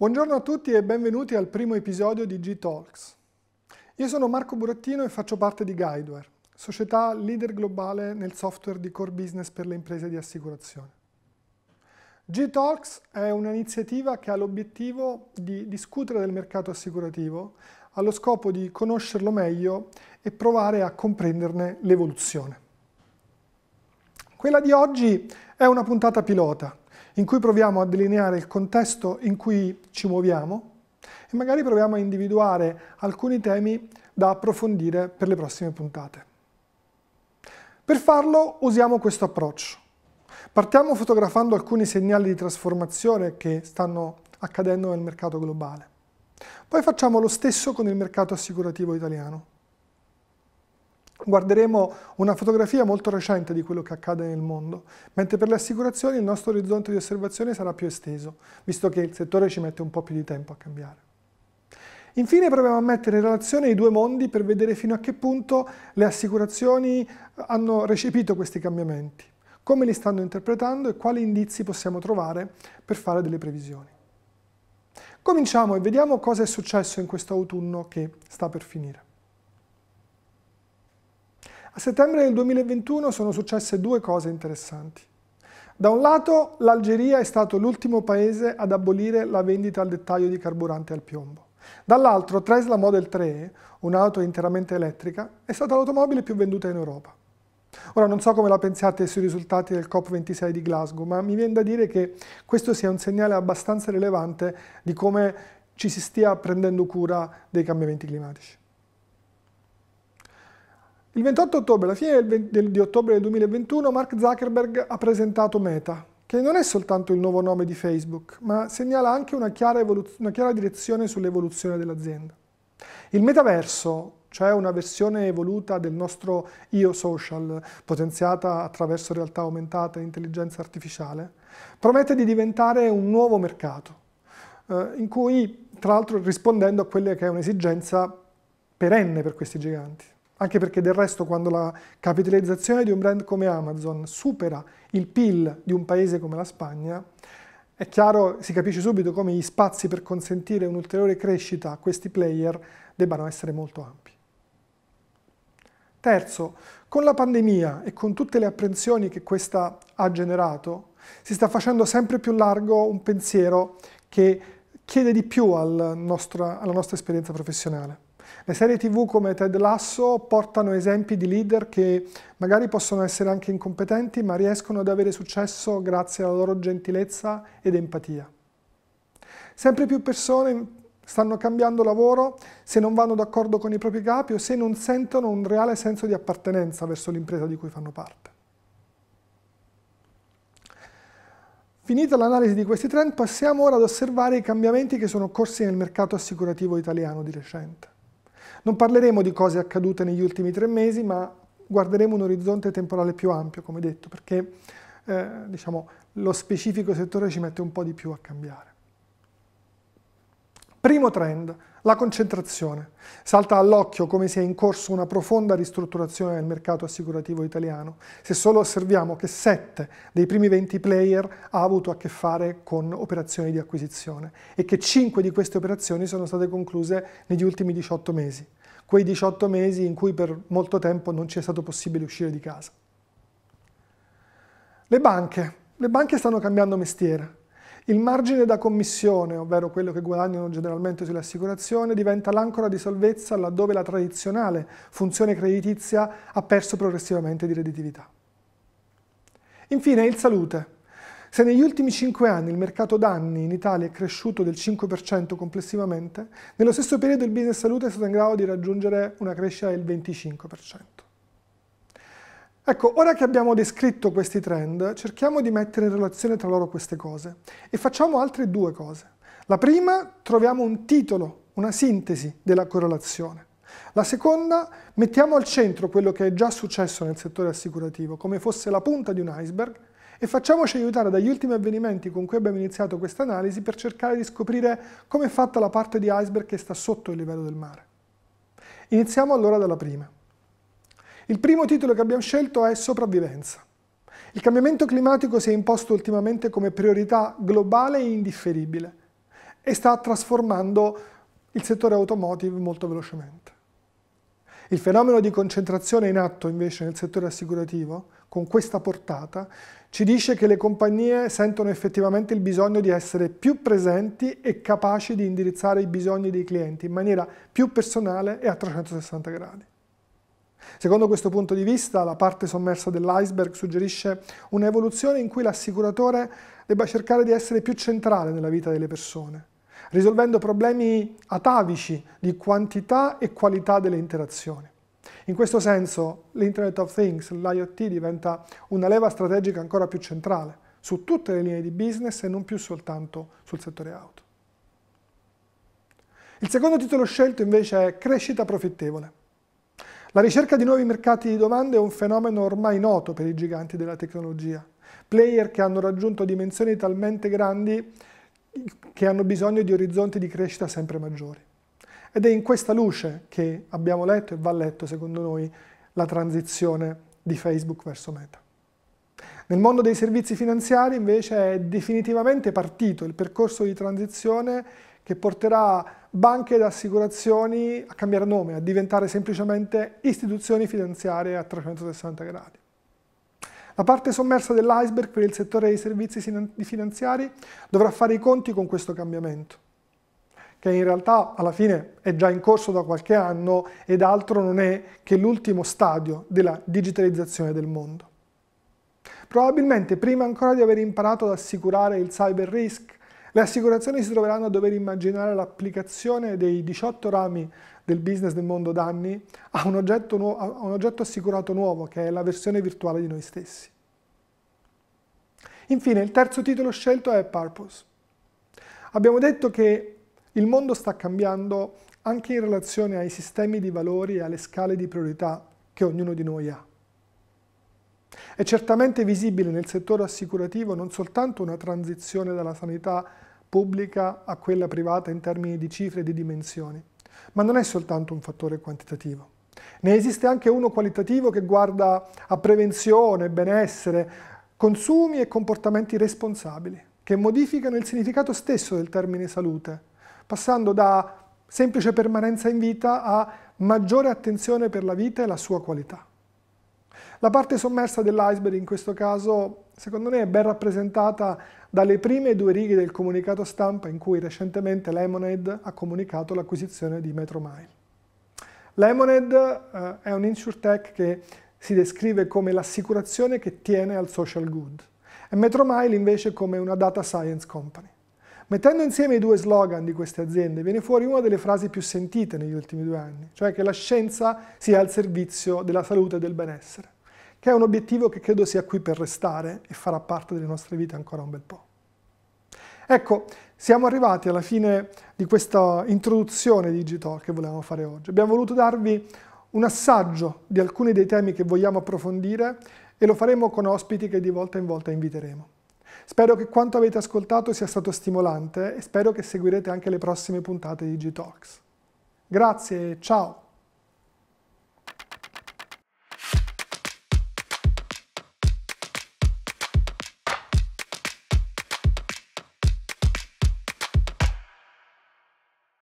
Buongiorno a tutti e benvenuti al primo episodio di G-Talks. Io sono Marco Burattino e faccio parte di Guideware, società leader globale nel software di core business per le imprese di assicurazione. G-Talks è un'iniziativa che ha l'obiettivo di discutere del mercato assicurativo allo scopo di conoscerlo meglio e provare a comprenderne l'evoluzione. Quella di oggi è una puntata pilota in cui proviamo a delineare il contesto in cui ci muoviamo e magari proviamo a individuare alcuni temi da approfondire per le prossime puntate. Per farlo usiamo questo approccio. Partiamo fotografando alcuni segnali di trasformazione che stanno accadendo nel mercato globale. Poi facciamo lo stesso con il mercato assicurativo italiano guarderemo una fotografia molto recente di quello che accade nel mondo, mentre per le assicurazioni il nostro orizzonte di osservazione sarà più esteso, visto che il settore ci mette un po' più di tempo a cambiare. Infine proviamo a mettere in relazione i due mondi per vedere fino a che punto le assicurazioni hanno recepito questi cambiamenti, come li stanno interpretando e quali indizi possiamo trovare per fare delle previsioni. Cominciamo e vediamo cosa è successo in questo autunno che sta per finire. A settembre del 2021 sono successe due cose interessanti. Da un lato l'Algeria è stato l'ultimo paese ad abolire la vendita al dettaglio di carburante al piombo. Dall'altro Tesla Model 3, un'auto interamente elettrica, è stata l'automobile più venduta in Europa. Ora non so come la pensiate sui risultati del COP26 di Glasgow, ma mi viene da dire che questo sia un segnale abbastanza rilevante di come ci si stia prendendo cura dei cambiamenti climatici. Il 28 ottobre, alla fine del, del, di ottobre del 2021, Mark Zuckerberg ha presentato Meta, che non è soltanto il nuovo nome di Facebook, ma segnala anche una chiara, una chiara direzione sull'evoluzione dell'azienda. Il metaverso, cioè una versione evoluta del nostro io social, potenziata attraverso realtà aumentata e intelligenza artificiale, promette di diventare un nuovo mercato, eh, in cui, tra l'altro, rispondendo a quella che è un'esigenza perenne per questi giganti anche perché del resto quando la capitalizzazione di un brand come Amazon supera il PIL di un paese come la Spagna, è chiaro, si capisce subito come gli spazi per consentire un'ulteriore crescita a questi player debbano essere molto ampi. Terzo, con la pandemia e con tutte le apprensioni che questa ha generato, si sta facendo sempre più largo un pensiero che chiede di più al nostro, alla nostra esperienza professionale. Le serie tv come Ted Lasso portano esempi di leader che magari possono essere anche incompetenti ma riescono ad avere successo grazie alla loro gentilezza ed empatia. Sempre più persone stanno cambiando lavoro se non vanno d'accordo con i propri capi o se non sentono un reale senso di appartenenza verso l'impresa di cui fanno parte. Finita l'analisi di questi trend, passiamo ora ad osservare i cambiamenti che sono occorsi nel mercato assicurativo italiano di recente. Non parleremo di cose accadute negli ultimi tre mesi, ma guarderemo un orizzonte temporale più ampio, come detto, perché eh, diciamo, lo specifico settore ci mette un po' di più a cambiare. Primo trend, la concentrazione. Salta all'occhio come sia in corso una profonda ristrutturazione del mercato assicurativo italiano, se solo osserviamo che 7 dei primi 20 player ha avuto a che fare con operazioni di acquisizione e che 5 di queste operazioni sono state concluse negli ultimi 18 mesi, quei 18 mesi in cui per molto tempo non ci è stato possibile uscire di casa. Le banche. Le banche stanno cambiando mestiere. Il margine da commissione, ovvero quello che guadagnano generalmente sulle assicurazioni, diventa l'ancora di salvezza laddove la tradizionale funzione creditizia ha perso progressivamente di redditività. Infine il salute. Se negli ultimi 5 anni il mercato danni in Italia è cresciuto del 5% complessivamente, nello stesso periodo il business salute è stato in grado di raggiungere una crescita del 25%. Ecco, ora che abbiamo descritto questi trend, cerchiamo di mettere in relazione tra loro queste cose e facciamo altre due cose. La prima, troviamo un titolo, una sintesi della correlazione. La seconda, mettiamo al centro quello che è già successo nel settore assicurativo, come fosse la punta di un iceberg, e facciamoci aiutare dagli ultimi avvenimenti con cui abbiamo iniziato questa analisi per cercare di scoprire come è fatta la parte di iceberg che sta sotto il livello del mare. Iniziamo allora dalla prima. Il primo titolo che abbiamo scelto è Sopravvivenza. Il cambiamento climatico si è imposto ultimamente come priorità globale e indifferibile e sta trasformando il settore automotive molto velocemente. Il fenomeno di concentrazione in atto invece nel settore assicurativo, con questa portata, ci dice che le compagnie sentono effettivamente il bisogno di essere più presenti e capaci di indirizzare i bisogni dei clienti in maniera più personale e a 360 gradi. Secondo questo punto di vista, la parte sommersa dell'iceberg suggerisce un'evoluzione in cui l'assicuratore debba cercare di essere più centrale nella vita delle persone, risolvendo problemi atavici di quantità e qualità delle interazioni. In questo senso l'Internet of Things, l'IoT, diventa una leva strategica ancora più centrale su tutte le linee di business e non più soltanto sul settore auto. Il secondo titolo scelto invece è Crescita profittevole. La ricerca di nuovi mercati di domande è un fenomeno ormai noto per i giganti della tecnologia, player che hanno raggiunto dimensioni talmente grandi che hanno bisogno di orizzonti di crescita sempre maggiori. Ed è in questa luce che abbiamo letto e va letto, secondo noi, la transizione di Facebook verso Meta. Nel mondo dei servizi finanziari invece è definitivamente partito il percorso di transizione che porterà banche ed assicurazioni a cambiare nome, a diventare semplicemente istituzioni finanziarie a 360 gradi. La parte sommersa dell'iceberg per il settore dei servizi finanziari dovrà fare i conti con questo cambiamento, che in realtà alla fine è già in corso da qualche anno ed altro non è che l'ultimo stadio della digitalizzazione del mondo. Probabilmente prima ancora di aver imparato ad assicurare il cyber risk, le assicurazioni si troveranno a dover immaginare l'applicazione dei 18 rami del business del mondo danni a un, oggetto a un oggetto assicurato nuovo, che è la versione virtuale di noi stessi. Infine, il terzo titolo scelto è Purpose. Abbiamo detto che il mondo sta cambiando anche in relazione ai sistemi di valori e alle scale di priorità che ognuno di noi ha. È certamente visibile nel settore assicurativo non soltanto una transizione dalla sanità pubblica a quella privata in termini di cifre e di dimensioni, ma non è soltanto un fattore quantitativo. Ne esiste anche uno qualitativo che guarda a prevenzione, benessere, consumi e comportamenti responsabili, che modificano il significato stesso del termine salute, passando da semplice permanenza in vita a maggiore attenzione per la vita e la sua qualità. La parte sommersa dell'iceberg in questo caso secondo me è ben rappresentata dalle prime due righe del comunicato stampa in cui recentemente Lemonade ha comunicato l'acquisizione di Metromile. Lemonade eh, è un insurtech che si descrive come l'assicurazione che tiene al social good e Metromile invece come una data science company. Mettendo insieme i due slogan di queste aziende viene fuori una delle frasi più sentite negli ultimi due anni, cioè che la scienza sia al servizio della salute e del benessere che è un obiettivo che credo sia qui per restare e farà parte delle nostre vite ancora un bel po'. Ecco, siamo arrivati alla fine di questa introduzione di Digitalk che volevamo fare oggi. Abbiamo voluto darvi un assaggio di alcuni dei temi che vogliamo approfondire e lo faremo con ospiti che di volta in volta inviteremo. Spero che quanto avete ascoltato sia stato stimolante e spero che seguirete anche le prossime puntate di G-Talks. Grazie e ciao!